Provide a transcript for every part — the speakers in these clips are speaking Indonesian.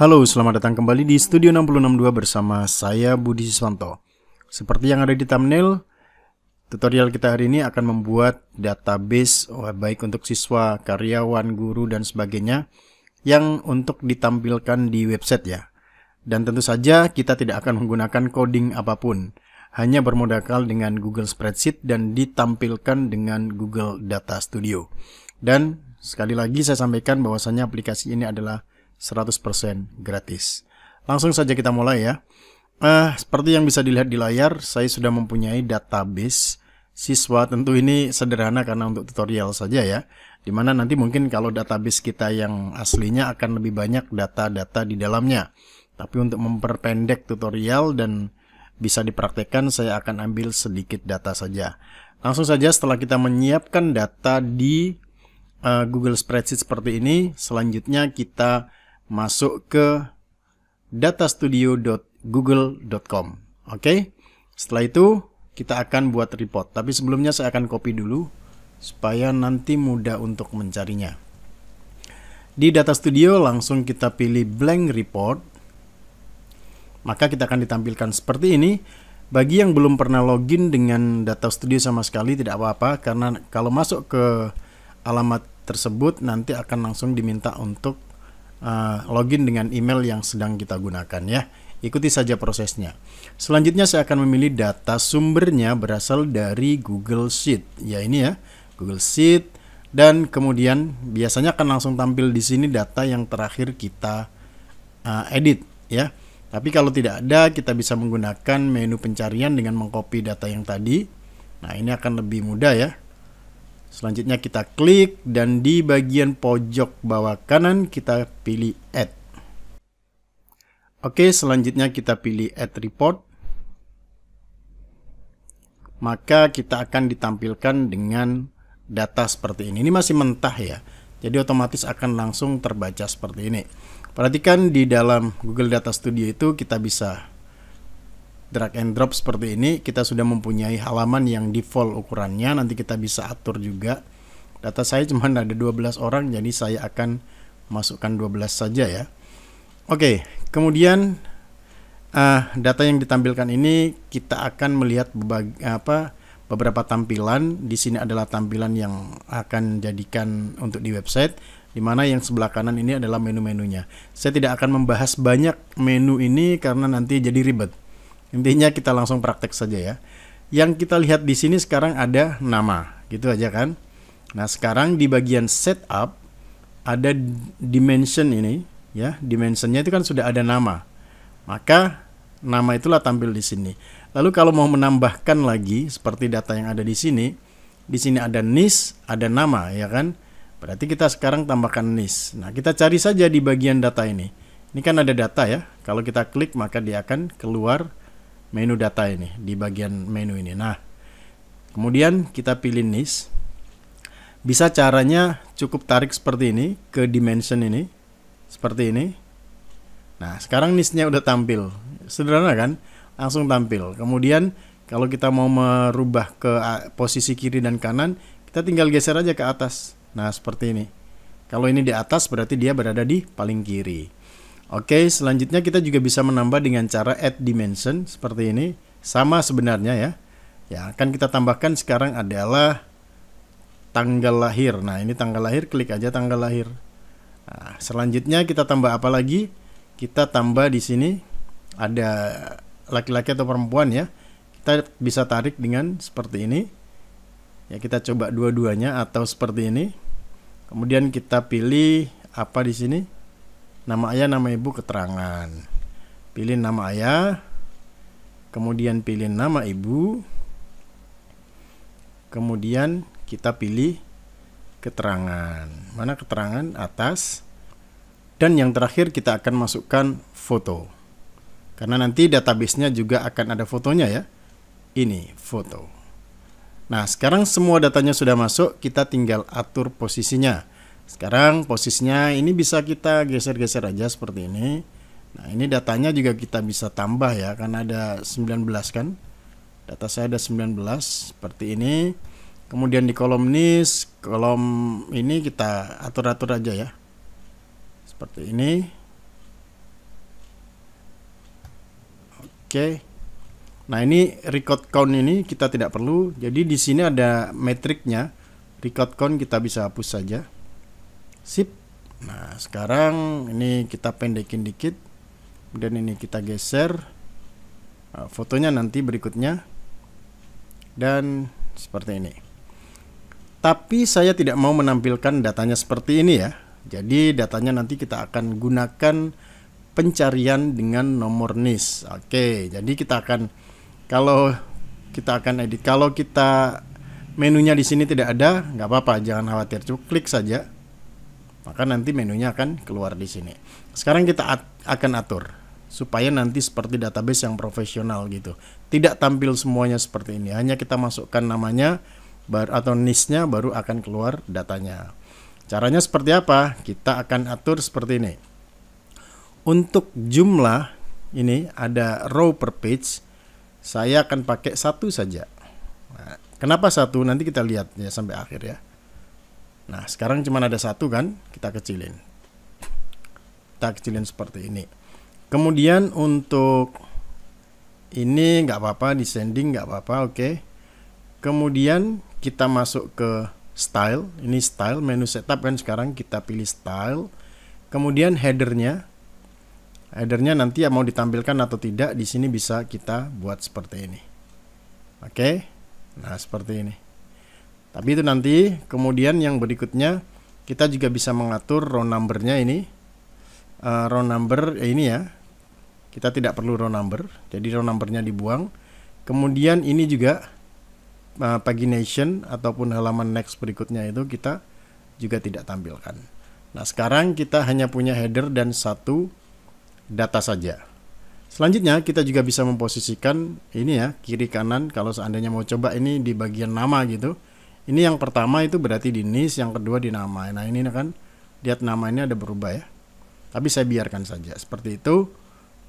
Halo, selamat datang kembali di Studio 662 bersama saya Budi Siswanto. Seperti yang ada di thumbnail, tutorial kita hari ini akan membuat database baik untuk siswa, karyawan, guru, dan sebagainya yang untuk ditampilkan di website ya. Dan tentu saja kita tidak akan menggunakan coding apapun, hanya bermodalkan dengan Google Spreadsheet dan ditampilkan dengan Google Data Studio. Dan sekali lagi saya sampaikan bahwasannya aplikasi ini adalah 100% gratis. Langsung saja kita mulai ya. Uh, seperti yang bisa dilihat di layar, saya sudah mempunyai database siswa. Tentu ini sederhana karena untuk tutorial saja ya. Dimana nanti mungkin kalau database kita yang aslinya akan lebih banyak data-data di dalamnya. Tapi untuk memperpendek tutorial dan bisa dipraktekkan, saya akan ambil sedikit data saja. Langsung saja setelah kita menyiapkan data di uh, Google Spreadsheet seperti ini, selanjutnya kita masuk ke datastudio.google.com. Oke, setelah itu kita akan buat report. Tapi sebelumnya saya akan copy dulu supaya nanti mudah untuk mencarinya. Di Data Studio langsung kita pilih blank report. Maka kita akan ditampilkan seperti ini. Bagi yang belum pernah login dengan Data Studio sama sekali tidak apa-apa karena kalau masuk ke alamat tersebut nanti akan langsung diminta untuk Eh, login dengan email yang sedang kita gunakan ya. Ikuti saja prosesnya. Selanjutnya saya akan memilih data sumbernya berasal dari Google Sheet. Ya ini ya, Google Sheet dan kemudian biasanya akan langsung tampil di sini data yang terakhir kita uh, edit ya. Tapi kalau tidak ada kita bisa menggunakan menu pencarian dengan mengcopy data yang tadi. Nah, ini akan lebih mudah ya. Selanjutnya kita klik dan di bagian pojok bawah kanan kita pilih Add. Oke, selanjutnya kita pilih Add Report. Maka kita akan ditampilkan dengan data seperti ini. Ini masih mentah ya, jadi otomatis akan langsung terbaca seperti ini. Perhatikan di dalam Google Data Studio itu kita bisa drag and drop seperti ini kita sudah mempunyai halaman yang default ukurannya nanti kita bisa atur juga data saya cuma ada 12 orang jadi saya akan masukkan 12 saja ya Oke kemudian uh, data yang ditampilkan ini kita akan melihat apa beberapa tampilan di sini adalah tampilan yang akan jadikan untuk di website di mana yang sebelah kanan ini adalah menu-menunya. Saya tidak akan membahas banyak menu ini karena nanti jadi ribet. Intinya kita langsung praktek saja ya. Yang kita lihat di sini sekarang ada nama, gitu aja kan. Nah, sekarang di bagian setup ada dimension ini ya. Dimensionnya itu kan sudah ada nama. Maka nama itulah tampil di sini. Lalu kalau mau menambahkan lagi seperti data yang ada di sini, di sini ada nis, ada nama ya kan. Berarti kita sekarang tambahkan nis. Nah, kita cari saja di bagian data ini. Ini kan ada data ya. Kalau kita klik maka dia akan keluar menu data ini di bagian menu ini. Nah, kemudian kita pilih nis. Bisa caranya cukup tarik seperti ini ke dimension ini, seperti ini. Nah, sekarang nisnya nya udah tampil. Sederhana kan? Langsung tampil. Kemudian kalau kita mau merubah ke ah, posisi kiri dan kanan, kita tinggal geser aja ke atas. Nah, seperti ini. Kalau ini di atas berarti dia berada di paling kiri. Oke, selanjutnya kita juga bisa menambah dengan cara add dimension seperti ini. Sama sebenarnya ya. Ya, akan kita tambahkan sekarang adalah tanggal lahir. Nah, ini tanggal lahir, klik aja tanggal lahir. Nah, selanjutnya kita tambah apa lagi? Kita tambah di sini ada laki-laki atau perempuan ya. Kita bisa tarik dengan seperti ini. Ya, kita coba dua-duanya atau seperti ini. Kemudian kita pilih apa di sini? Nama ayah, nama ibu, keterangan. Pilih nama ayah, kemudian pilih nama ibu, kemudian kita pilih keterangan. Mana keterangan atas? Dan yang terakhir kita akan masukkan foto. Karena nanti databasenya juga akan ada fotonya ya. Ini foto. Nah, sekarang semua datanya sudah masuk, kita tinggal atur posisinya. Sekarang posisinya ini bisa kita geser-geser aja seperti ini. Nah, ini datanya juga kita bisa tambah ya karena ada 19 kan. Data saya ada 19 seperti ini. Kemudian di kolom ini, kolom ini kita atur-atur aja ya. Seperti ini. Oke. Nah, ini record count ini kita tidak perlu. Jadi di sini ada metriknya. Record count kita bisa hapus saja. Sip. Nah, sekarang ini kita pendekin dikit. Dan ini kita geser. Uh, fotonya nanti berikutnya. Dan seperti ini. Tapi saya tidak mau menampilkan datanya seperti ini ya. Jadi datanya nanti kita akan gunakan pencarian dengan nomor NIS. Oke, jadi kita akan kalau kita akan edit kalau kita menunya di sini tidak ada, nggak apa-apa, jangan khawatir, cukup klik saja. Maka nanti menunya akan keluar di sini. Sekarang kita at akan atur supaya nanti seperti database yang profesional gitu. Tidak tampil semuanya seperti ini, hanya kita masukkan namanya bar atau nisnya baru akan keluar datanya. Caranya seperti apa? Kita akan atur seperti ini. Untuk jumlah ini ada row per page, saya akan pakai satu saja. Nah, kenapa satu? Nanti kita lihat ya sampai akhir ya. Nah, sekarang cuma ada satu kan, kita kecilin. Kita kecilin seperti ini. Kemudian untuk ini nggak apa-apa, descending nggak apa-apa, oke. Okay. Kemudian kita masuk ke style, ini style menu setup kan sekarang kita pilih style. Kemudian headernya, headernya nanti ya mau ditampilkan atau tidak di sini bisa kita buat seperti ini. Oke, okay. nah seperti ini. Tapi itu nanti kemudian yang berikutnya kita juga bisa mengatur row numbernya ini. Uh, row number ya ini ya. Kita tidak perlu row number, jadi row numbernya dibuang. Kemudian ini juga uh, pagination ataupun halaman next berikutnya itu kita juga tidak tampilkan. Nah, sekarang kita hanya punya header dan satu data saja. Selanjutnya kita juga bisa memposisikan ini ya, kiri kanan kalau seandainya mau coba ini di bagian nama gitu ini yang pertama itu berarti di nis yang kedua di nama. Nah ini kan lihat nama ini ada berubah ya. Tapi saya biarkan saja seperti itu.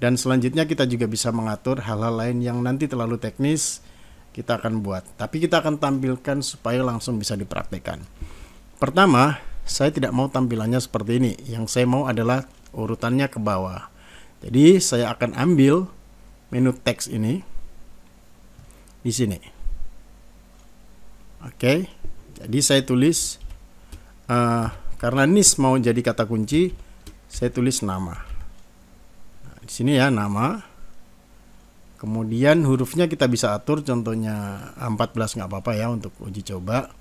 Dan selanjutnya kita juga bisa mengatur hal-hal lain yang nanti terlalu teknis kita akan buat. Tapi kita akan tampilkan supaya langsung bisa dipraktekkan. Pertama, saya tidak mau tampilannya seperti ini. Yang saya mau adalah urutannya ke bawah. Jadi saya akan ambil menu teks ini di sini. Oke, okay. jadi saya tulis uh, karena nis mau jadi kata kunci, saya tulis nama. Nah, di sini ya nama. Kemudian hurufnya kita bisa atur, contohnya 14 nggak apa-apa ya untuk uji coba.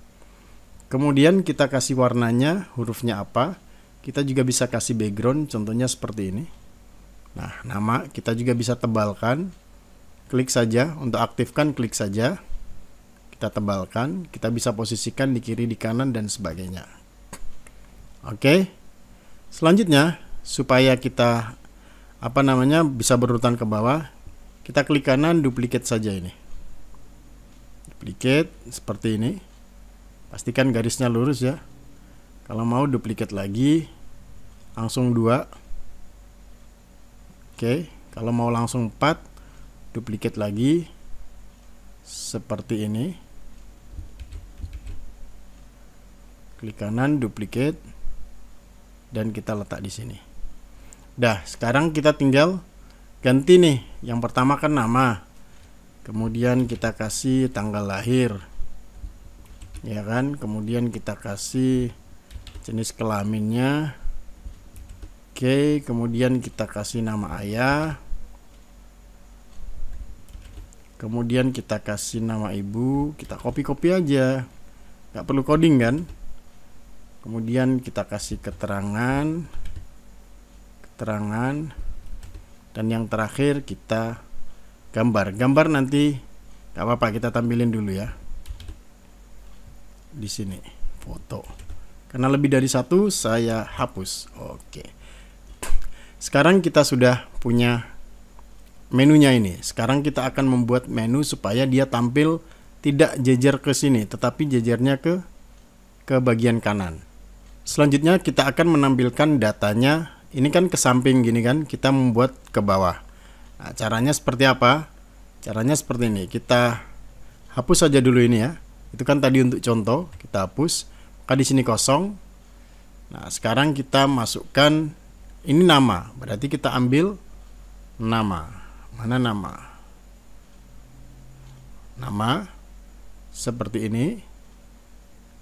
Kemudian kita kasih warnanya, hurufnya apa. Kita juga bisa kasih background, contohnya seperti ini. Nah, nama kita juga bisa tebalkan. Klik saja untuk aktifkan, klik saja kita tebalkan, kita bisa posisikan di kiri, di kanan, dan sebagainya. Oke, selanjutnya supaya kita apa namanya bisa berurutan ke bawah, kita klik kanan, duplikat saja ini. Duplikat seperti ini, pastikan garisnya lurus ya. Kalau mau duplikat lagi, langsung dua. Oke, kalau mau langsung empat, duplikat lagi seperti ini klik kanan duplicate dan kita letak di sini dah sekarang kita tinggal ganti nih yang pertama kan nama kemudian kita kasih tanggal lahir ya kan kemudian kita kasih jenis kelaminnya oke kemudian kita kasih nama ayah kemudian kita kasih nama ibu kita copy-copy aja nggak perlu coding kan kemudian kita kasih keterangan keterangan dan yang terakhir kita gambar gambar nanti nggak apa-apa kita tampilin dulu ya di sini foto karena lebih dari satu saya hapus oke sekarang kita sudah punya menunya ini sekarang kita akan membuat menu supaya dia tampil tidak jejer ke sini tetapi jejernya ke ke bagian kanan Selanjutnya kita akan menampilkan datanya. Ini kan ke samping gini kan, kita membuat ke bawah. Nah, caranya seperti apa? Caranya seperti ini. Kita hapus saja dulu ini ya. Itu kan tadi untuk contoh, kita hapus. Maka di sini kosong. Nah, sekarang kita masukkan ini nama. Berarti kita ambil nama. Mana nama? Nama seperti ini.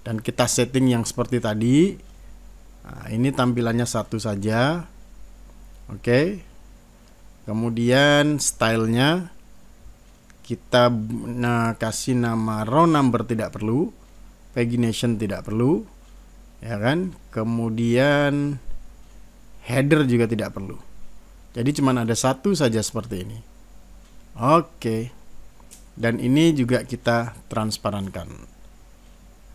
Dan kita setting yang seperti tadi Nah, ini tampilannya satu saja. Oke. Kemudian stylenya kita nah, kasih nama row number tidak perlu, pagination tidak perlu, ya kan? Kemudian header juga tidak perlu. Jadi cuma ada satu saja seperti ini. Oke. Dan ini juga kita transparankan.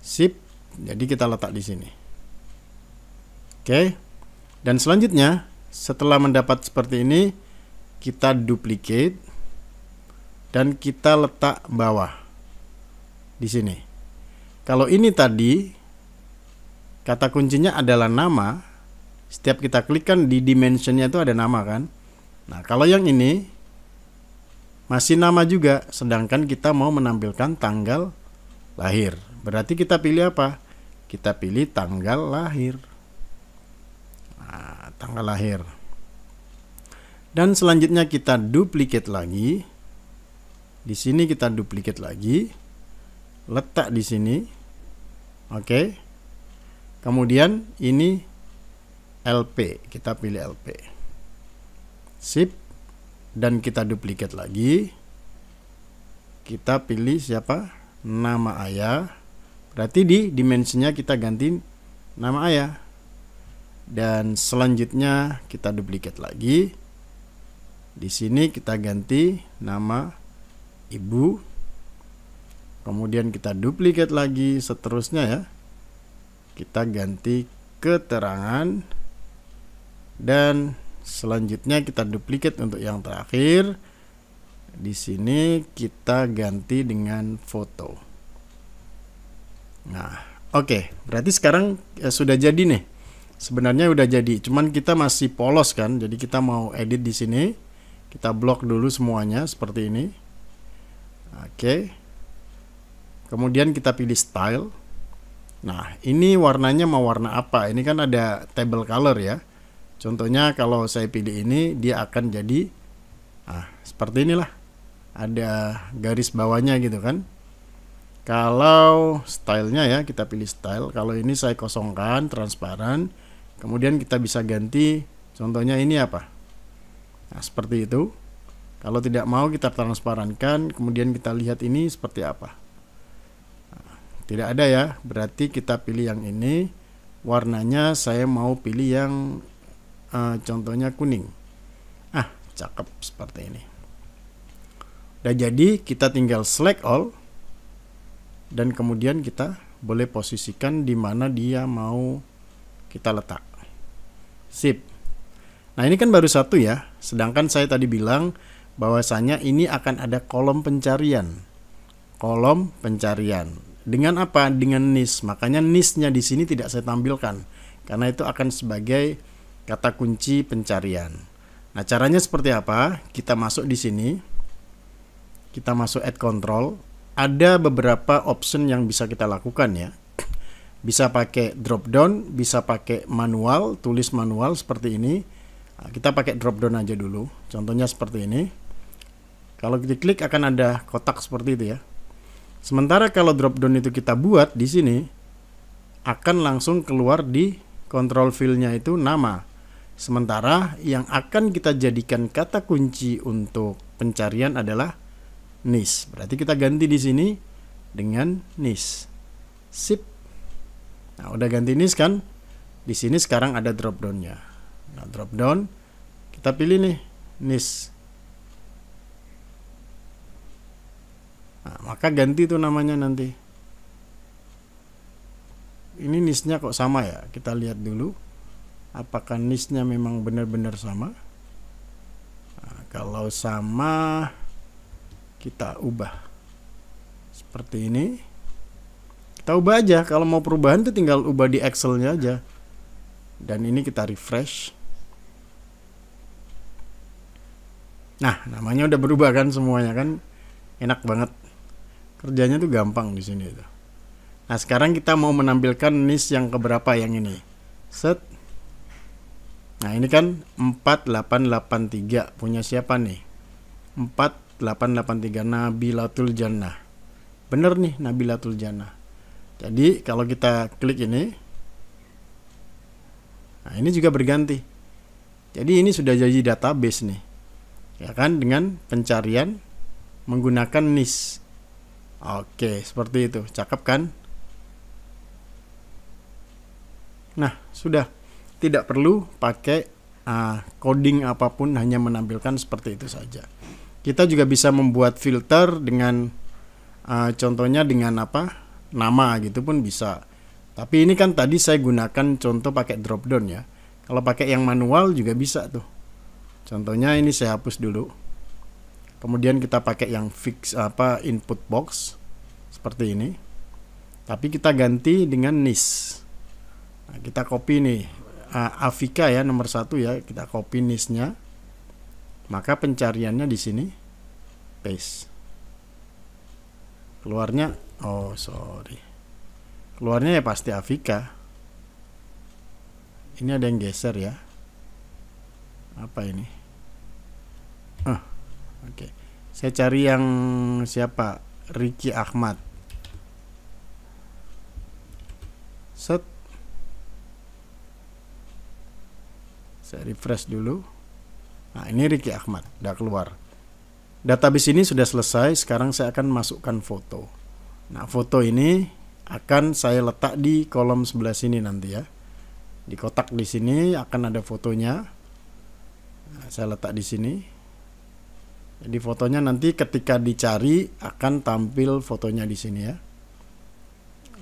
Sip. Jadi kita letak di sini. Oke. Dan selanjutnya, setelah mendapat seperti ini, kita duplicate dan kita letak bawah di sini. Kalau ini tadi kata kuncinya adalah nama, setiap kita klikkan di dimensionnya itu ada nama kan. Nah kalau yang ini masih nama juga, sedangkan kita mau menampilkan tanggal lahir. Berarti kita pilih apa? Kita pilih tanggal lahir tanggal lahir. Dan selanjutnya kita duplikat lagi. Di sini kita duplikat lagi. Letak di sini. Oke. Okay. Kemudian ini LP, kita pilih LP. Sip. Dan kita duplikat lagi. Kita pilih siapa? Nama ayah. Berarti di dimensinya kita ganti nama ayah dan selanjutnya kita duplikat lagi di sini kita ganti nama ibu kemudian kita duplikat lagi seterusnya ya kita ganti keterangan dan selanjutnya kita duplikat untuk yang terakhir di sini kita ganti dengan foto nah oke okay. berarti sekarang ya, sudah jadi nih sebenarnya udah jadi cuman kita masih polos kan jadi kita mau edit di sini kita blok dulu semuanya seperti ini oke okay. kemudian kita pilih style nah ini warnanya mau warna apa ini kan ada table color ya contohnya kalau saya pilih ini dia akan jadi ah seperti inilah ada garis bawahnya gitu kan kalau stylenya ya kita pilih style kalau ini saya kosongkan transparan Kemudian kita bisa ganti contohnya ini apa? Nah, seperti itu. Kalau tidak mau kita transparankan, kemudian kita lihat ini seperti apa. Nah, tidak ada ya, berarti kita pilih yang ini. Warnanya saya mau pilih yang uh, contohnya kuning. Ah, cakep seperti ini. Udah jadi, kita tinggal select all dan kemudian kita boleh posisikan di mana dia mau kita letak. Sip. Nah ini kan baru satu ya, sedangkan saya tadi bilang bahwasanya ini akan ada kolom pencarian. Kolom pencarian. Dengan apa? Dengan nis. Makanya nisnya di sini tidak saya tampilkan karena itu akan sebagai kata kunci pencarian. Nah, caranya seperti apa? Kita masuk di sini. Kita masuk add control. Ada beberapa option yang bisa kita lakukan ya. Bisa pakai drop down, bisa pakai manual, tulis manual seperti ini. Ah, kita pakai drop down aja dulu. Contohnya seperti ini. Kalau kita klik akan ada kotak seperti itu ya. Sementara kalau drop down itu kita buat di sini akan langsung keluar di control fieldnya itu nama. Sementara yang akan kita jadikan kata kunci untuk pencarian adalah NIS. Berarti kita ganti di sini dengan NIS. Sip. Nah, udah ganti nis kan? Di sini sekarang ada drop down-nya. Nah, drop down kita pilih nih nis. Nah, maka ganti tuh namanya nanti. Ini nisnya kok sama ya? Kita lihat dulu apakah nisnya memang benar-benar sama. Nah, kalau sama kita ubah seperti ini kita ubah aja kalau mau perubahan tuh tinggal ubah di Excelnya aja dan ini kita refresh nah namanya udah berubah kan semuanya kan enak banget kerjanya tuh gampang di sini itu nah sekarang kita mau menampilkan nis yang keberapa yang ini set nah ini kan 4883 punya siapa nih 4883 Nabilatul Jannah bener nih Nabi Nabilatul Jannah jadi kalau kita klik ini, nah ini juga berganti. Jadi ini sudah jadi database nih, ya kan dengan pencarian menggunakan NIS. Oke, seperti itu, cakep kan? Nah, sudah tidak perlu pakai uh, coding apapun, hanya menampilkan seperti itu saja. Kita juga bisa membuat filter dengan uh, contohnya dengan apa? nama gitu pun bisa. Tapi ini kan tadi saya gunakan contoh pakai drop down ya. Kalau pakai yang manual juga bisa tuh. Contohnya ini saya hapus dulu. Kemudian kita pakai yang fix apa input box seperti ini. Tapi kita ganti dengan nis. Nah, kita copy nih uh, Afika ya nomor satu ya kita copy nisnya. Maka pencariannya di sini paste. Keluarnya Oh sorry. Keluarnya ya pasti Afika. Ini ada yang geser ya. Apa ini? Ah, oke. Okay. Saya cari yang siapa? Ricky Ahmad. Set. Saya refresh dulu. Nah, ini Ricky Ahmad, udah keluar. Database ini sudah selesai, sekarang saya akan masukkan foto. Nah, foto ini akan saya letak di kolom sebelah sini nanti ya. Di kotak di sini akan ada fotonya. Nah, saya letak di sini. Jadi fotonya nanti ketika dicari akan tampil fotonya di sini ya.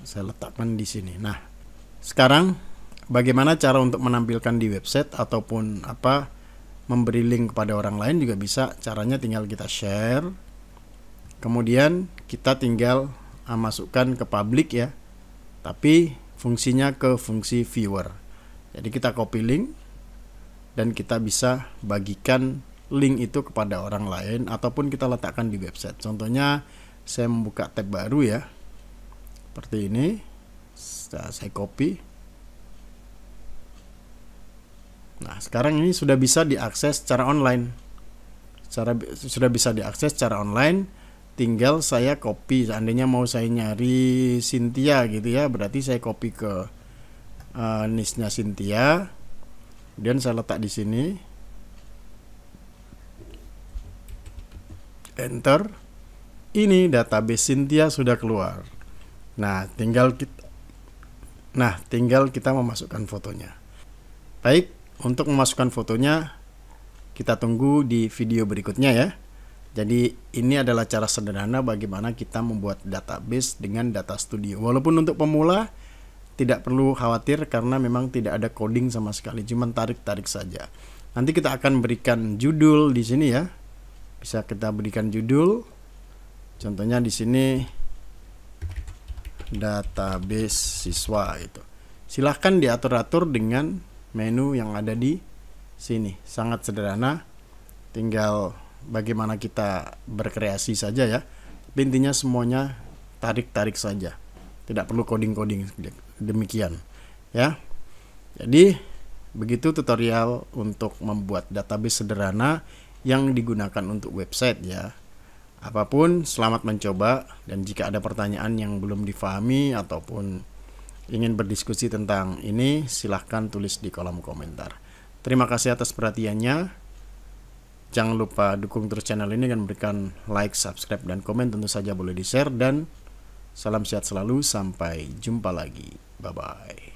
Saya letakkan di sini. Nah, sekarang bagaimana cara untuk menampilkan di website ataupun apa memberi link kepada orang lain juga bisa. Caranya tinggal kita share. Kemudian kita tinggal Ah, masukkan ke public ya tapi fungsinya ke fungsi viewer jadi kita copy link dan kita bisa bagikan link itu kepada orang lain ataupun kita letakkan di website contohnya saya membuka tab baru ya seperti ini saya copy nah sekarang ini sudah bisa diakses secara online secara sudah bisa diakses secara online tinggal saya copy seandainya mau saya nyari Cynthia gitu ya berarti saya copy ke uh, eh, nisnya Cynthia kemudian saya letak di sini enter ini database Cynthia sudah keluar nah tinggal kita nah tinggal kita memasukkan fotonya baik untuk memasukkan fotonya kita tunggu di video berikutnya ya jadi ini adalah cara sederhana bagaimana kita membuat database dengan data studio. Walaupun untuk pemula tidak perlu khawatir karena memang tidak ada coding sama sekali, cuma tarik-tarik saja. Nanti kita akan berikan judul di sini ya. Bisa kita berikan judul. Contohnya di sini database siswa itu. Silahkan diatur-atur dengan menu yang ada di sini. Sangat sederhana. Tinggal bagaimana kita berkreasi saja ya intinya semuanya tarik-tarik saja tidak perlu coding-coding demikian ya jadi begitu tutorial untuk membuat database sederhana yang digunakan untuk website ya apapun selamat mencoba dan jika ada pertanyaan yang belum difahami ataupun ingin berdiskusi tentang ini silahkan tulis di kolom komentar terima kasih atas perhatiannya Jangan lupa dukung terus channel ini dengan memberikan like, subscribe, dan komen tentu saja boleh di-share. Dan salam sehat selalu, sampai jumpa lagi. Bye-bye.